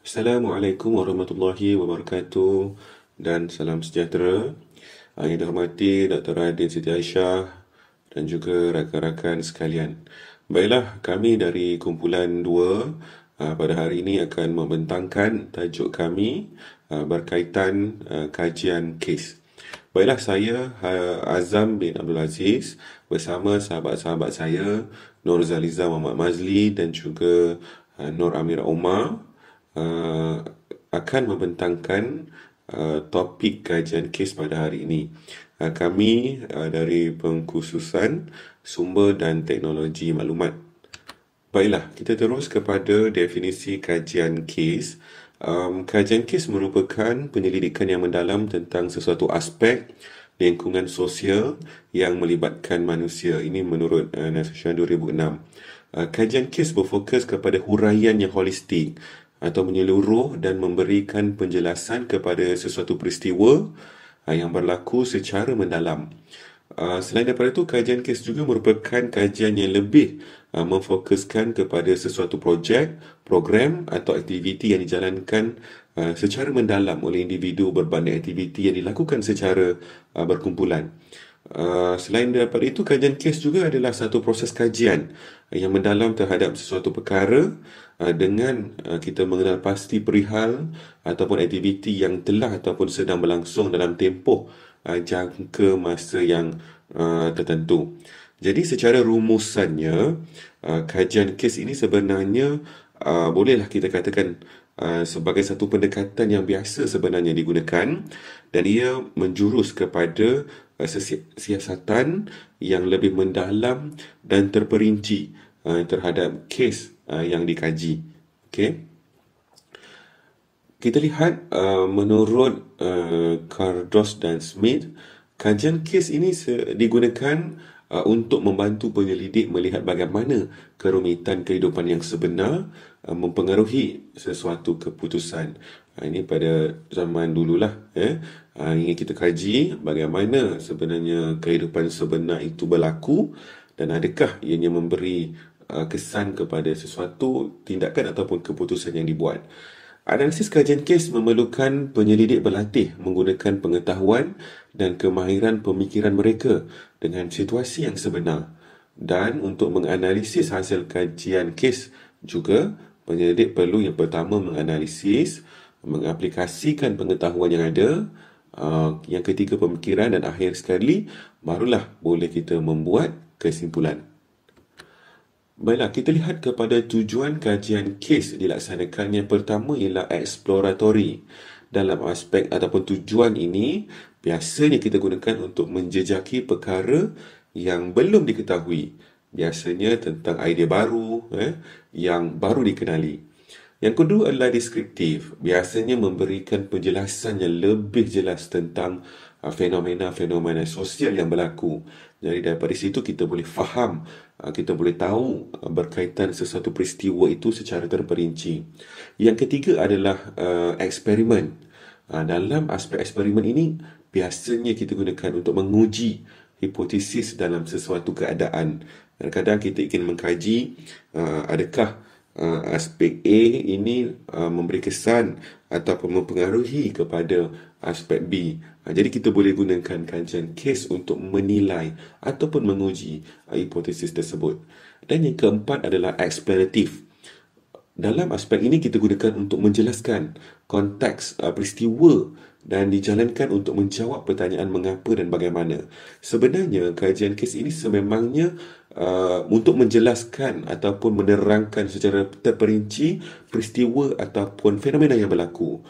Assalamualaikum warahmatullahi wabarakatuh dan salam sejahtera. Ah, yang dihormati Dr. Radin Siti Aisyah dan juga rakan-rakan sekalian. Baiklah, kami dari kumpulan 2 ah, pada hari ini akan membentangkan tajuk kami ah, berkaitan kajian kes. Baiklah, saya Azam bin Abdul Aziz bersama sahabat-sahabat saya Nur Zaliza Muhammad Mazli dan juga Nur Amir Omar Eh, akan membentangkan uh, topik kajian kes pada hari ini. Uh, kami uh, dari pengkhususan sumber dan teknologi maklumat. Baiklah, kita terus kepada definisi kajian kes. Um, kajian kes merupakan penyelidikan yang mendalam tentang sesuatu aspek lingkungan sosial yang melibatkan manusia. Ini menurut uh, Nasution 2006. Uh, kajian kes berfokus kepada huraian yang holistik atau menyeluruh dan memberikan penjelasan kepada sesuatu peristiwa ah, yang berlaku secara mendalam. Ah, selain daripada itu, kajian kes juga merupakan kajian yang lebih ah, memfokuskan kepada sesuatu projek, program atau aktiviti yang dijalankan secara mendalam oleh individu berbanding aktiviti yang dilakukan secara berkumpulan. Uh, selain daripada itu kajian kes juga adalah satu proses kajian yang mendalam terhadap sesuatu perkara uh, dengan uh, kita mengenal pasti perihal ataupun aktiviti yang telah ataupun sedang berlangsung dalam tempoh jangka masa yang tertentu. Jadi secara rumusannya kajian kes ini sebenarnya bolehlah kita katakan Uh, sebagai satu pendekatan yang biasa sebenarnya digunakan dan ia menjurus kepada uh, siasatan yang lebih mendalam dan terperinci uh, terhadap kes yang dikaji. Okay. Kita lihat menurut Cardos dan Smith, kajian kes ini digunakan uh, untuk membantu penyelidik melihat bagaimana kerumitan kehidupan yang sebenar uh, mempengaruhi sesuatu keputusan. Uh, ini pada zaman dululah eh. Uh, ingin kita kaji bagaimana sebenarnya kehidupan sebenar itu berlaku dan adakah ianya memberi uh, kesan kepada sesuatu tindakan ataupun keputusan yang dibuat. Analisis kajian kes memerlukan penyelidik berlatih menggunakan pengetahuan dan kemahiran pemikiran mereka dengan situasi yang sebenar. Dan untuk menganalisis hasil kajian kes juga, penyelidik perlu yang pertama menganalisis, mengaplikasikan pengetahuan yang ada, yang ketiga pemikiran dan akhir sekali, barulah boleh kita membuat kesimpulan. Baiklah, kita lihat kepada tujuan kajian kes dilaksanakan. Yang pertama ialah exploratory. Dalam aspek ataupun tujuan ini, biasanya kita gunakan untuk menjejaki perkara yang belum diketahui. Biasanya tentang idea baru eh, yang baru dikenali. Yang kedua adalah deskriptif. Biasanya memberikan penjelasan yang lebih jelas tentang ah, fenomena-fenomena sosial yang berlaku. Jadi daripada situ kita boleh faham Ah, kita boleh tahu ah, berkaitan sesuatu peristiwa itu secara terperinci. Yang ketiga adalah uh, eksperimen. Uh, dalam aspek eksperimen ini biasanya kita gunakan untuk menguji hipotesis dalam sesuatu keadaan. Kadang-kadang kita ingin mengkaji uh, adakah uh, aspek A ini uh, memberi kesan ataupun mempengaruhi kepada aspek B. Ha, jadi kita boleh gunakan kajian kes untuk menilai ataupun menguji ha, hipotesis tersebut. Dan yang keempat adalah eksperatif. Dalam aspek ini kita gunakan untuk menjelaskan konteks ha, peristiwa dan dijalankan untuk menjawab pertanyaan mengapa dan bagaimana. Sebenarnya kajian kes ini sememangnya uh, untuk menjelaskan ataupun menerangkan secara terperinci peristiwa ataupun fenomena yang berlaku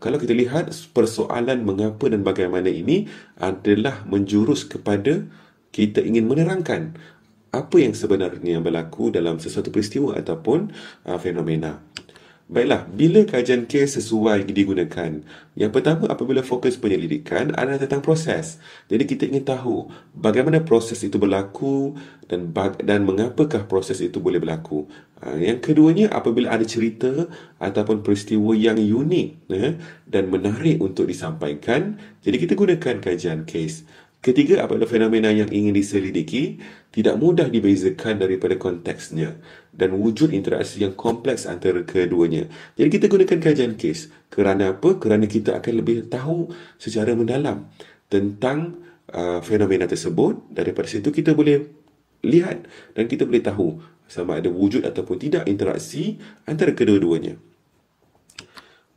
kalau kita lihat persoalan mengapa dan bagaimana ini adalah menjurus kepada kita ingin menerangkan apa yang sebenarnya berlaku dalam sesuatu peristiwa ataupun uh, fenomena. Baiklah, bila kajian kes sesuai digunakan? Yang pertama, apabila fokus penyelidikan adalah tentang proses. Jadi kita ingin tahu bagaimana proses itu berlaku dan baga- dan mengapakah proses itu boleh berlaku. Ha, yang keduanya, apabila ada cerita ataupun peristiwa yang unik ya, dan menarik untuk disampaikan, jadi kita gunakan kajian kes. Ketiga, apabila fenomena yang ingin diselidiki tidak mudah dibezakan daripada konteksnya dan wujud interaksi yang kompleks antara keduanya. Jadi kita gunakan kajian kes. Kerana apa? Kerana kita akan lebih tahu secara mendalam tentang uh, fenomena tersebut. Daripada situ kita boleh lihat dan kita boleh tahu sama ada wujud ataupun tidak interaksi antara kedua-duanya.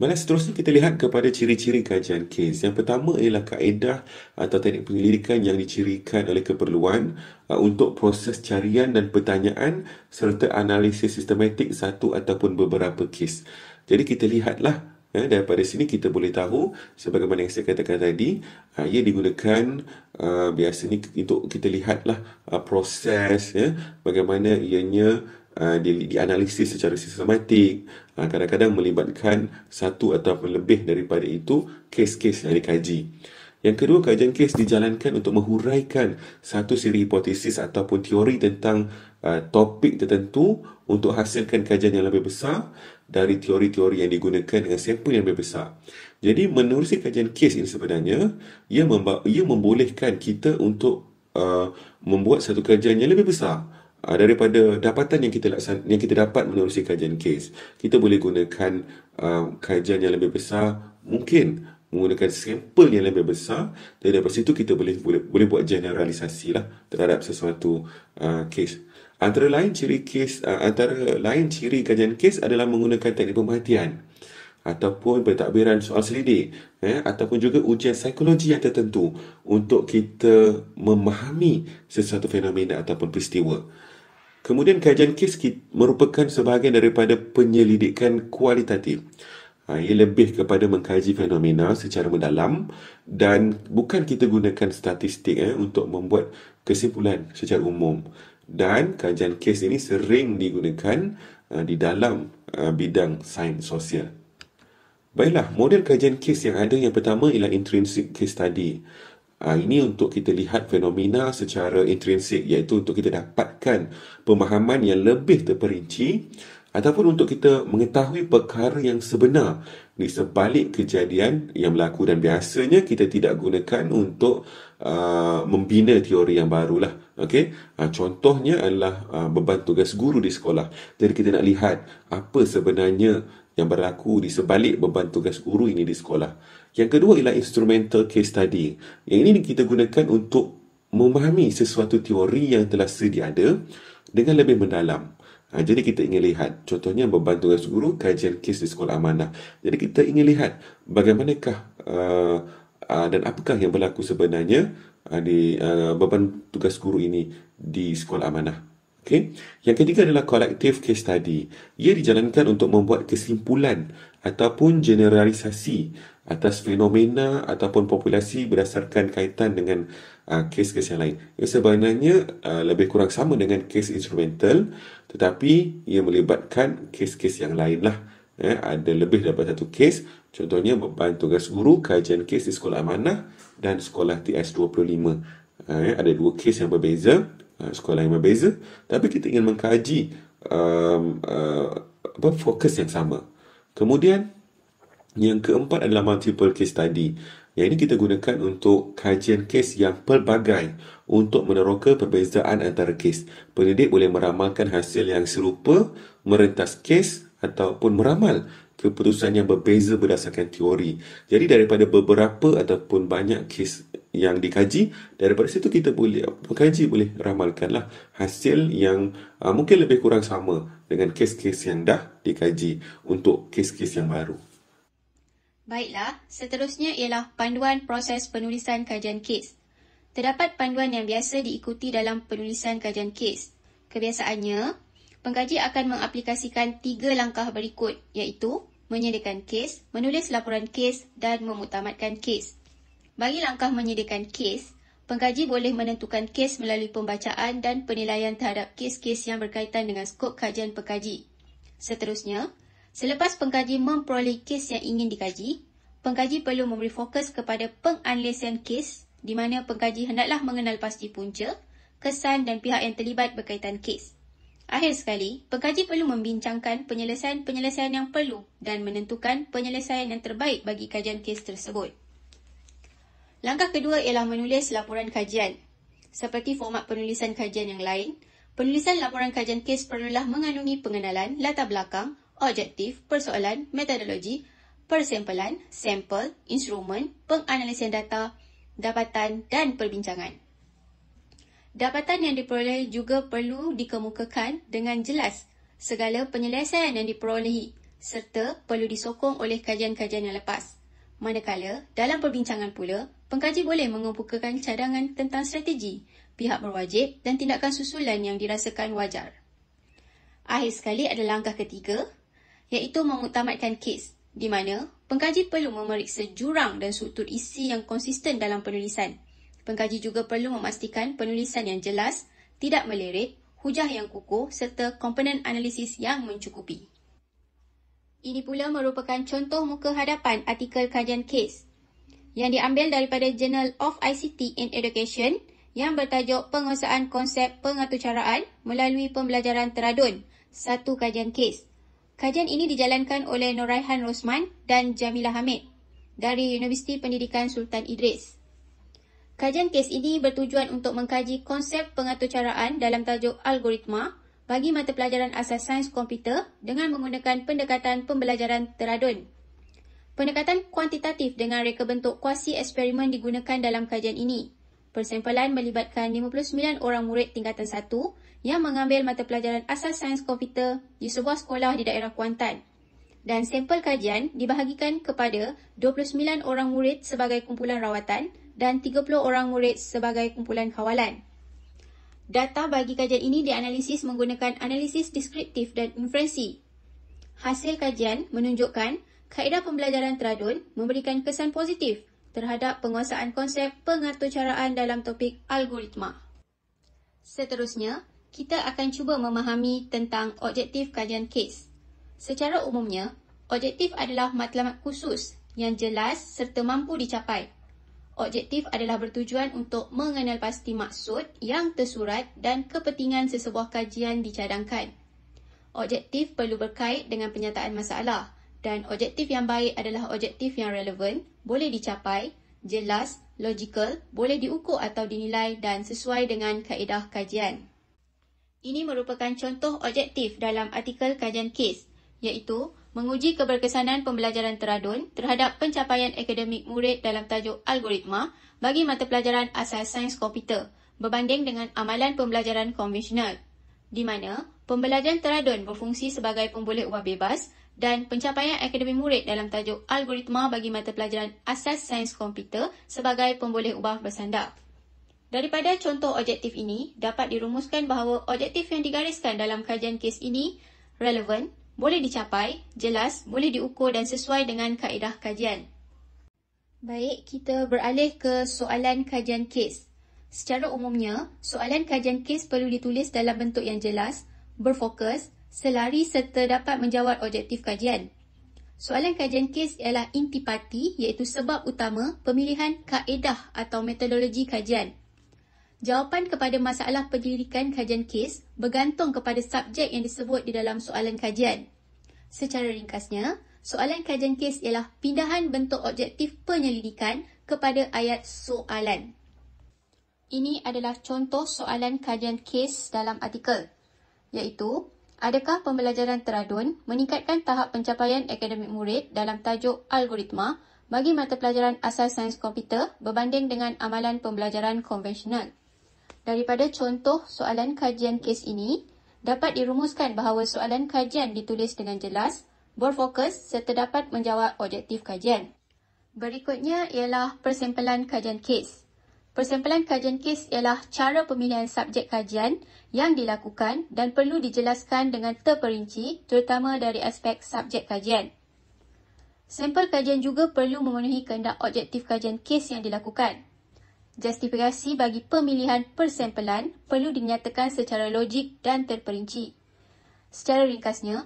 Malah seterusnya kita lihat kepada ciri-ciri kajian kes. Yang pertama ialah kaedah atau teknik penyelidikan yang dicirikan oleh keperluan uh, untuk proses carian dan pertanyaan serta analisis sistematik satu ataupun beberapa kes. Jadi kita lihatlah ya, daripada sini kita boleh tahu sebagaimana yang saya katakan tadi uh, ia digunakan uh, biasanya untuk kita lihatlah uh, proses ya, bagaimana ianya Ah, di, dianalisis secara sistematik uh, kadang-kadang melibatkan satu atau lebih daripada itu kes-kes yang dikaji yang kedua, kajian kes dijalankan untuk menghuraikan satu siri hipotesis ataupun teori tentang uh, topik tertentu untuk hasilkan kajian yang lebih besar dari teori-teori yang digunakan dengan sampel yang lebih besar. Jadi, menerusi kajian kes ini sebenarnya, ia, ia membolehkan kita untuk uh, membuat satu kajian yang lebih besar uh, daripada dapatan yang kita laksan, yang kita dapat melalui kajian kes kita boleh gunakan uh, kajian yang lebih besar mungkin menggunakan sampel yang lebih besar dan daripada situ kita boleh boleh, boleh buat generalisasi lah terhadap sesuatu ah, kes. antara lain ciri kes uh, antara lain ciri kajian kes adalah menggunakan teknik pembahagian ataupun pentadbiran soal selidik eh, ataupun juga ujian psikologi yang tertentu untuk kita memahami sesuatu fenomena ataupun peristiwa. Kemudian kajian kes merupakan sebahagian daripada penyelidikan kualitatif. Ha, ia lebih kepada mengkaji fenomena secara mendalam dan bukan kita gunakan statistik eh, untuk membuat kesimpulan secara umum. Dan kajian kes ini sering digunakan uh, di dalam uh, bidang sains sosial. Baiklah, model kajian kes yang ada yang pertama ialah intrinsic case study. Uh, ah, ini untuk kita lihat fenomena secara intrinsik iaitu untuk kita dapatkan pemahaman yang lebih terperinci ataupun untuk kita mengetahui perkara yang sebenar di sebalik kejadian yang berlaku dan biasanya kita tidak gunakan untuk uh, membina teori yang barulah. Okay? Uh, ah, contohnya adalah uh, beban tugas guru di sekolah. Jadi kita nak lihat apa sebenarnya yang berlaku di sebalik beban tugas guru ini di sekolah. Yang kedua ialah instrumental case study. Yang ini kita gunakan untuk memahami sesuatu teori yang telah sedia ada dengan lebih mendalam. Ha, jadi kita ingin lihat contohnya beban tugas guru kajian kes di sekolah amanah. Jadi kita ingin lihat bagaimanakah uh, uh, dan apakah yang berlaku sebenarnya uh, di uh, beban tugas guru ini di sekolah amanah. Okay. Yang ketiga adalah collective case study. Ia dijalankan untuk membuat kesimpulan ataupun generalisasi atas fenomena ataupun populasi berdasarkan kaitan dengan uh, kes-kes yang lain. Ia sebenarnya uh, lebih kurang sama dengan kes instrumental tetapi ia melibatkan kes-kes yang lain lah. Eh, ada lebih daripada satu kes. Contohnya beban tugas guru, kajian kes di sekolah amanah dan sekolah TS25. Eh, ada dua kes yang berbeza Eh, sekolah yang berbeza tapi kita ingin mengkaji um, uh, apa fokus yang sama kemudian yang keempat adalah multiple case study yang ini kita gunakan untuk kajian kes yang pelbagai untuk meneroka perbezaan antara kes. Pendidik boleh meramalkan hasil yang serupa, merentas kes ataupun meramal keputusan yang berbeza berdasarkan teori. Jadi daripada beberapa ataupun banyak kes yang dikaji, daripada situ kita boleh mengkaji, boleh ramalkanlah hasil yang uh, mungkin lebih kurang sama dengan kes-kes yang dah dikaji untuk kes-kes yang baru. Baiklah, seterusnya ialah panduan proses penulisan kajian kes. Terdapat panduan yang biasa diikuti dalam penulisan kajian kes. Kebiasaannya, pengkaji akan mengaplikasikan tiga langkah berikut iaitu menyediakan kes, menulis laporan kes dan memutamatkan kes. Bagi langkah menyediakan kes, pengkaji boleh menentukan kes melalui pembacaan dan penilaian terhadap kes-kes yang berkaitan dengan skop kajian pengkaji. Seterusnya, selepas pengkaji memperoleh kes yang ingin dikaji, pengkaji perlu memberi fokus kepada penganalisian kes di mana pengkaji hendaklah mengenal pasti punca, kesan dan pihak yang terlibat berkaitan kes. Akhir sekali, pengkaji perlu membincangkan penyelesaian-penyelesaian yang perlu dan menentukan penyelesaian yang terbaik bagi kajian kes tersebut. Langkah kedua ialah menulis laporan kajian. Seperti format penulisan kajian yang lain, penulisan laporan kajian kes perlulah mengandungi pengenalan, latar belakang, objektif, persoalan, metodologi, persampelan, sampel, instrumen, penganalisis data, dapatan dan perbincangan. Dapatan yang diperoleh juga perlu dikemukakan dengan jelas segala penyelesaian yang diperolehi serta perlu disokong oleh kajian-kajian yang lepas. Manakala, dalam perbincangan pula, pengkaji boleh mengemukakan cadangan tentang strategi, pihak berwajib dan tindakan susulan yang dirasakan wajar. Akhir sekali adalah langkah ketiga, iaitu mengutamakan kes di mana pengkaji perlu memeriksa jurang dan struktur isi yang konsisten dalam penulisan. Pengkaji juga perlu memastikan penulisan yang jelas, tidak melirik, hujah yang kukuh serta komponen analisis yang mencukupi. Ini pula merupakan contoh muka hadapan artikel kajian kes yang diambil daripada Journal of ICT in Education yang bertajuk Penguasaan Konsep Pengaturcaraan Melalui Pembelajaran Teradun, satu kajian kes. Kajian ini dijalankan oleh Noraihan Rosman dan Jamila Hamid dari Universiti Pendidikan Sultan Idris. Kajian kes ini bertujuan untuk mengkaji konsep pengaturcaraan dalam tajuk algoritma bagi mata pelajaran asas sains komputer dengan menggunakan pendekatan pembelajaran teradun. Pendekatan kuantitatif dengan reka bentuk kuasi eksperimen digunakan dalam kajian ini. Persempelan melibatkan 59 orang murid tingkatan 1 yang mengambil mata pelajaran asas sains komputer di sebuah sekolah di daerah Kuantan. Dan sampel kajian dibahagikan kepada 29 orang murid sebagai kumpulan rawatan – dan 30 orang murid sebagai kumpulan kawalan. Data bagi kajian ini dianalisis menggunakan analisis deskriptif dan inferensi. Hasil kajian menunjukkan kaedah pembelajaran teradun memberikan kesan positif terhadap penguasaan konsep pengaturcaraan dalam topik algoritma. Seterusnya, kita akan cuba memahami tentang objektif kajian kes. Secara umumnya, objektif adalah matlamat khusus yang jelas serta mampu dicapai. Objektif adalah bertujuan untuk mengenal pasti maksud yang tersurat dan kepentingan sesebuah kajian dicadangkan. Objektif perlu berkait dengan penyataan masalah dan objektif yang baik adalah objektif yang relevan, boleh dicapai, jelas, logikal, boleh diukur atau dinilai dan sesuai dengan kaedah kajian. Ini merupakan contoh objektif dalam artikel kajian kes iaitu menguji keberkesanan pembelajaran teradun terhadap pencapaian akademik murid dalam tajuk algoritma bagi mata pelajaran asas sains komputer berbanding dengan amalan pembelajaran konvensional di mana pembelajaran teradun berfungsi sebagai pemboleh ubah bebas dan pencapaian akademik murid dalam tajuk algoritma bagi mata pelajaran asas sains komputer sebagai pemboleh ubah bersandar. Daripada contoh objektif ini, dapat dirumuskan bahawa objektif yang digariskan dalam kajian kes ini relevan, boleh dicapai, jelas, boleh diukur dan sesuai dengan kaedah kajian. Baik, kita beralih ke soalan kajian kes. Secara umumnya, soalan kajian kes perlu ditulis dalam bentuk yang jelas, berfokus, selari serta dapat menjawab objektif kajian. Soalan kajian kes ialah intipati iaitu sebab utama pemilihan kaedah atau metodologi kajian. Jawapan kepada masalah penyelidikan kajian kes bergantung kepada subjek yang disebut di dalam soalan kajian. Secara ringkasnya, soalan kajian kes ialah pindahan bentuk objektif penyelidikan kepada ayat soalan. Ini adalah contoh soalan kajian kes dalam artikel, iaitu adakah pembelajaran teradun meningkatkan tahap pencapaian akademik murid dalam tajuk algoritma bagi mata pelajaran asas sains komputer berbanding dengan amalan pembelajaran konvensional? Daripada contoh soalan kajian kes ini, dapat dirumuskan bahawa soalan kajian ditulis dengan jelas, berfokus serta dapat menjawab objektif kajian. Berikutnya ialah persimpulan kajian kes. Persimpulan kajian kes ialah cara pemilihan subjek kajian yang dilakukan dan perlu dijelaskan dengan terperinci terutama dari aspek subjek kajian. Sampel kajian juga perlu memenuhi kehendak objektif kajian kes yang dilakukan. Justifikasi bagi pemilihan persampelan perlu dinyatakan secara logik dan terperinci. Secara ringkasnya,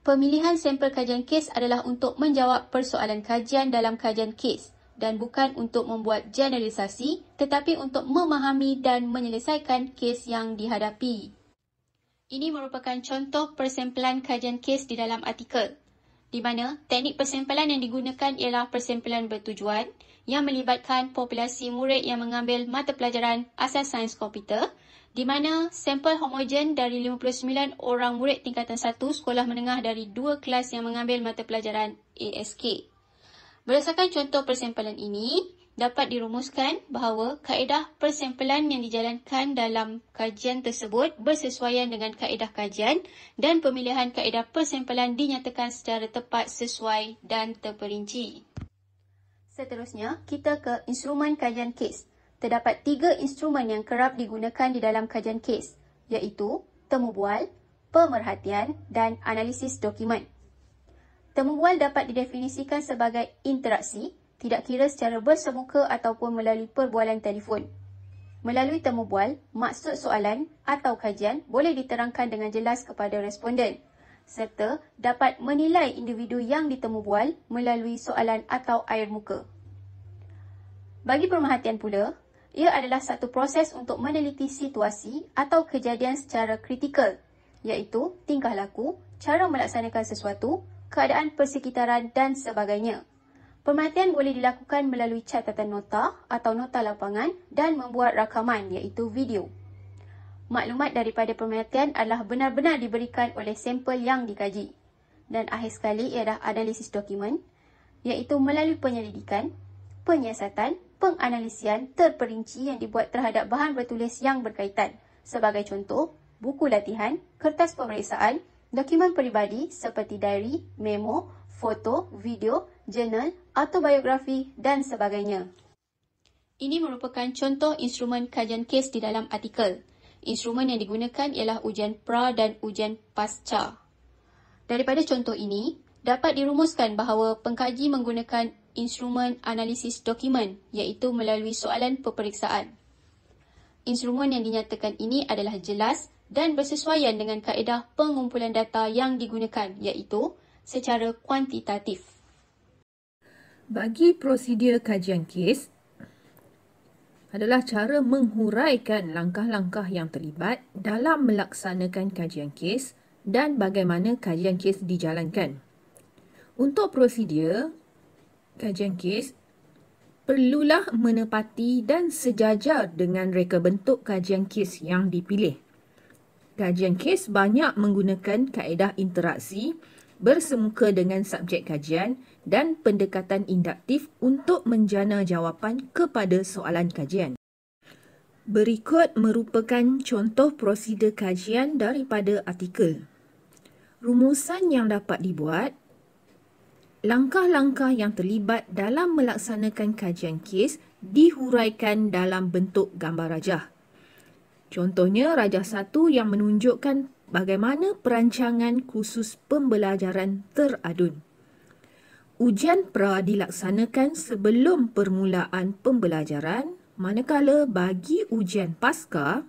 pemilihan sampel kajian kes adalah untuk menjawab persoalan kajian dalam kajian kes dan bukan untuk membuat generalisasi tetapi untuk memahami dan menyelesaikan kes yang dihadapi. Ini merupakan contoh persampelan kajian kes di dalam artikel di mana teknik persimpulan yang digunakan ialah persimpulan bertujuan yang melibatkan populasi murid yang mengambil mata pelajaran asas sains komputer di mana sampel homogen dari 59 orang murid tingkatan 1 sekolah menengah dari dua kelas yang mengambil mata pelajaran ASK. Berdasarkan contoh persimpulan ini, dapat dirumuskan bahawa kaedah persempelan yang dijalankan dalam kajian tersebut bersesuaian dengan kaedah kajian dan pemilihan kaedah persempelan dinyatakan secara tepat sesuai dan terperinci. Seterusnya, kita ke instrumen kajian kes. Terdapat tiga instrumen yang kerap digunakan di dalam kajian kes iaitu temubual, pemerhatian dan analisis dokumen. Temubual dapat didefinisikan sebagai interaksi tidak kira secara bersemuka ataupun melalui perbualan telefon. Melalui temubual, maksud soalan atau kajian boleh diterangkan dengan jelas kepada responden serta dapat menilai individu yang ditemubual melalui soalan atau air muka. Bagi pemerhatian pula, ia adalah satu proses untuk meneliti situasi atau kejadian secara kritikal, iaitu tingkah laku, cara melaksanakan sesuatu, keadaan persekitaran dan sebagainya. Pematian boleh dilakukan melalui catatan nota atau nota lapangan dan membuat rakaman iaitu video. Maklumat daripada pematian adalah benar-benar diberikan oleh sampel yang dikaji. Dan akhir sekali ialah analisis dokumen iaitu melalui penyelidikan, penyiasatan, penganalisian terperinci yang dibuat terhadap bahan bertulis yang berkaitan. Sebagai contoh, buku latihan, kertas pemeriksaan, dokumen peribadi seperti diary, memo, foto, video, jurnal, autobiografi dan sebagainya. Ini merupakan contoh instrumen kajian kes di dalam artikel. Instrumen yang digunakan ialah ujian pra dan ujian pasca. Daripada contoh ini, dapat dirumuskan bahawa pengkaji menggunakan instrumen analisis dokumen iaitu melalui soalan peperiksaan. Instrumen yang dinyatakan ini adalah jelas dan bersesuaian dengan kaedah pengumpulan data yang digunakan iaitu secara kuantitatif bagi prosedur kajian kes adalah cara menghuraikan langkah-langkah yang terlibat dalam melaksanakan kajian kes dan bagaimana kajian kes dijalankan. Untuk prosedur kajian kes, perlulah menepati dan sejajar dengan reka bentuk kajian kes yang dipilih. Kajian kes banyak menggunakan kaedah interaksi bersemuka dengan subjek kajian dan pendekatan induktif untuk menjana jawapan kepada soalan kajian. Berikut merupakan contoh prosedur kajian daripada artikel. Rumusan yang dapat dibuat, langkah-langkah yang terlibat dalam melaksanakan kajian kes dihuraikan dalam bentuk gambar rajah. Contohnya, rajah satu yang menunjukkan bagaimana perancangan khusus pembelajaran teradun. Ujian pra dilaksanakan sebelum permulaan pembelajaran, manakala bagi ujian pasca,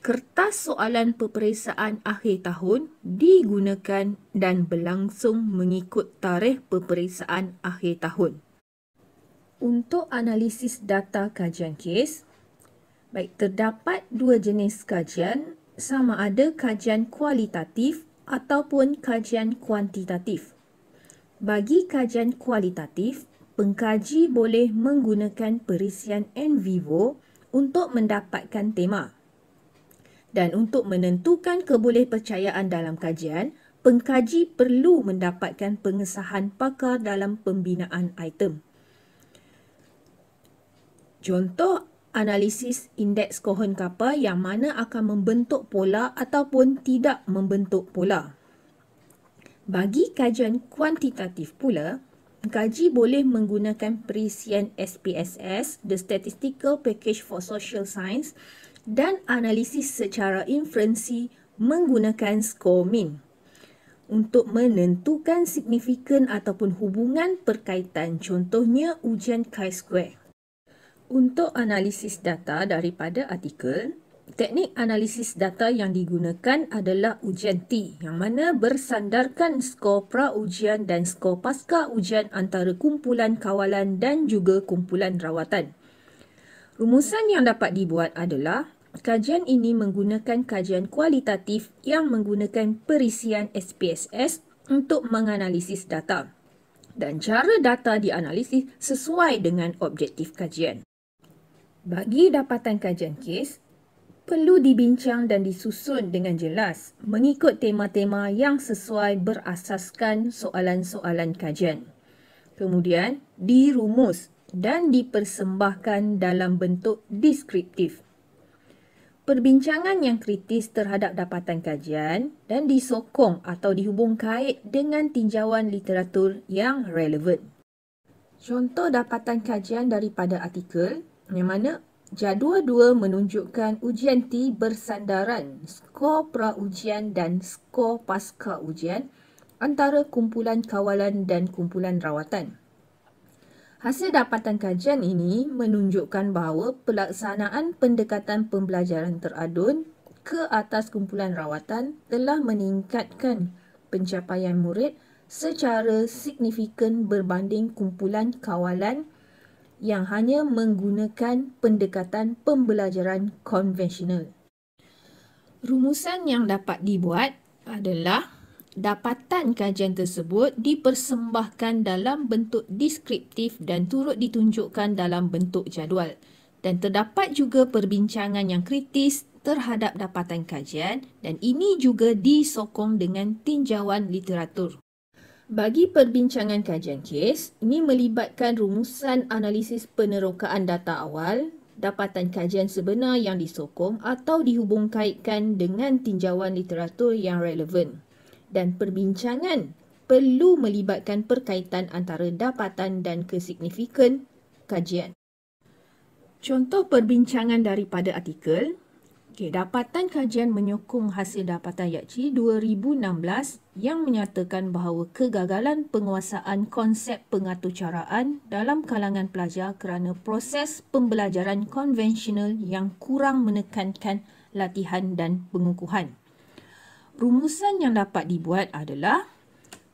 kertas soalan peperiksaan akhir tahun digunakan dan berlangsung mengikut tarikh peperiksaan akhir tahun. Untuk analisis data kajian kes, baik terdapat dua jenis kajian sama ada kajian kualitatif ataupun kajian kuantitatif. Bagi kajian kualitatif, pengkaji boleh menggunakan perisian in vivo untuk mendapatkan tema. Dan untuk menentukan kebolehpercayaan dalam kajian, pengkaji perlu mendapatkan pengesahan pakar dalam pembinaan item. Contoh analisis indeks Cohen kappa yang mana akan membentuk pola ataupun tidak membentuk pola. Bagi kajian kuantitatif pula, kaji boleh menggunakan perisian SPSS, The Statistical Package for Social Science dan analisis secara inferensi menggunakan skor min untuk menentukan signifikan ataupun hubungan perkaitan contohnya ujian chi-square. Untuk analisis data daripada artikel, teknik analisis data yang digunakan adalah ujian T yang mana bersandarkan skor praujian dan skor pasca ujian antara kumpulan kawalan dan juga kumpulan rawatan. Rumusan yang dapat dibuat adalah kajian ini menggunakan kajian kualitatif yang menggunakan perisian SPSS untuk menganalisis data dan cara data dianalisis sesuai dengan objektif kajian. Bagi dapatan kajian kes, perlu dibincang dan disusun dengan jelas mengikut tema-tema yang sesuai berasaskan soalan-soalan kajian. Kemudian, dirumus dan dipersembahkan dalam bentuk deskriptif. Perbincangan yang kritis terhadap dapatan kajian dan disokong atau dihubung kait dengan tinjauan literatur yang relevan. Contoh dapatan kajian daripada artikel yang mana jadual dua menunjukkan ujian T bersandaran skor praujian dan skor pasca ujian antara kumpulan kawalan dan kumpulan rawatan. Hasil dapatan kajian ini menunjukkan bahawa pelaksanaan pendekatan pembelajaran teradun ke atas kumpulan rawatan telah meningkatkan pencapaian murid secara signifikan berbanding kumpulan kawalan yang hanya menggunakan pendekatan pembelajaran konvensional. Rumusan yang dapat dibuat adalah dapatan kajian tersebut dipersembahkan dalam bentuk deskriptif dan turut ditunjukkan dalam bentuk jadual. Dan terdapat juga perbincangan yang kritis terhadap dapatan kajian dan ini juga disokong dengan tinjauan literatur. Bagi perbincangan kajian kes, ini melibatkan rumusan analisis penerokaan data awal, dapatan kajian sebenar yang disokong atau dihubungkaitkan dengan tinjauan literatur yang relevan. Dan perbincangan perlu melibatkan perkaitan antara dapatan dan kesignifikan kajian. Contoh perbincangan daripada artikel, Okay, dapatan kajian menyokong hasil dapatan Yakci 2016 yang menyatakan bahawa kegagalan penguasaan konsep pengaturcaraan dalam kalangan pelajar kerana proses pembelajaran konvensional yang kurang menekankan latihan dan pengukuhan. Rumusan yang dapat dibuat adalah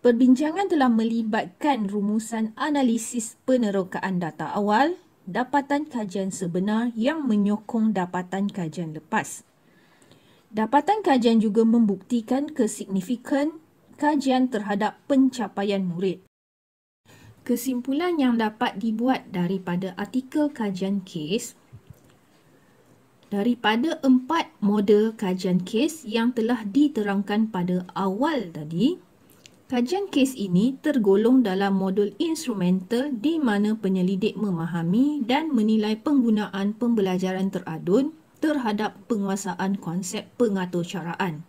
perbincangan telah melibatkan rumusan analisis penerokaan data awal dapatan kajian sebenar yang menyokong dapatan kajian lepas. Dapatan kajian juga membuktikan kesignifikan kajian terhadap pencapaian murid. Kesimpulan yang dapat dibuat daripada artikel kajian kes daripada empat model kajian kes yang telah diterangkan pada awal tadi, Kajian kes ini tergolong dalam modul instrumental di mana penyelidik memahami dan menilai penggunaan pembelajaran teradun terhadap penguasaan konsep pengaturcaraan.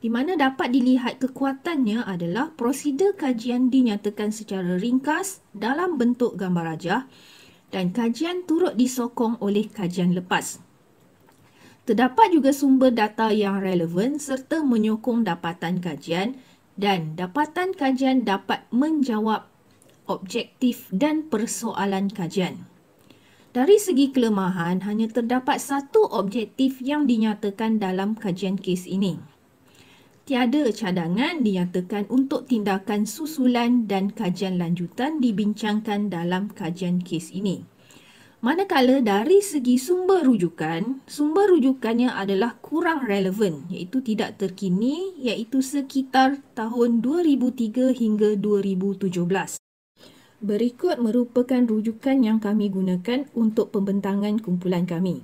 Di mana dapat dilihat kekuatannya adalah prosedur kajian dinyatakan secara ringkas dalam bentuk gambar rajah dan kajian turut disokong oleh kajian lepas. Terdapat juga sumber data yang relevan serta menyokong dapatan kajian dan dapatan kajian dapat menjawab objektif dan persoalan kajian. Dari segi kelemahan, hanya terdapat satu objektif yang dinyatakan dalam kajian kes ini. Tiada cadangan dinyatakan untuk tindakan susulan dan kajian lanjutan dibincangkan dalam kajian kes ini. Manakala dari segi sumber rujukan, sumber rujukannya adalah kurang relevan iaitu tidak terkini iaitu sekitar tahun 2003 hingga 2017. Berikut merupakan rujukan yang kami gunakan untuk pembentangan kumpulan kami.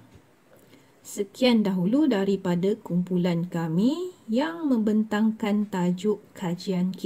Sekian dahulu daripada kumpulan kami yang membentangkan tajuk kajian kita.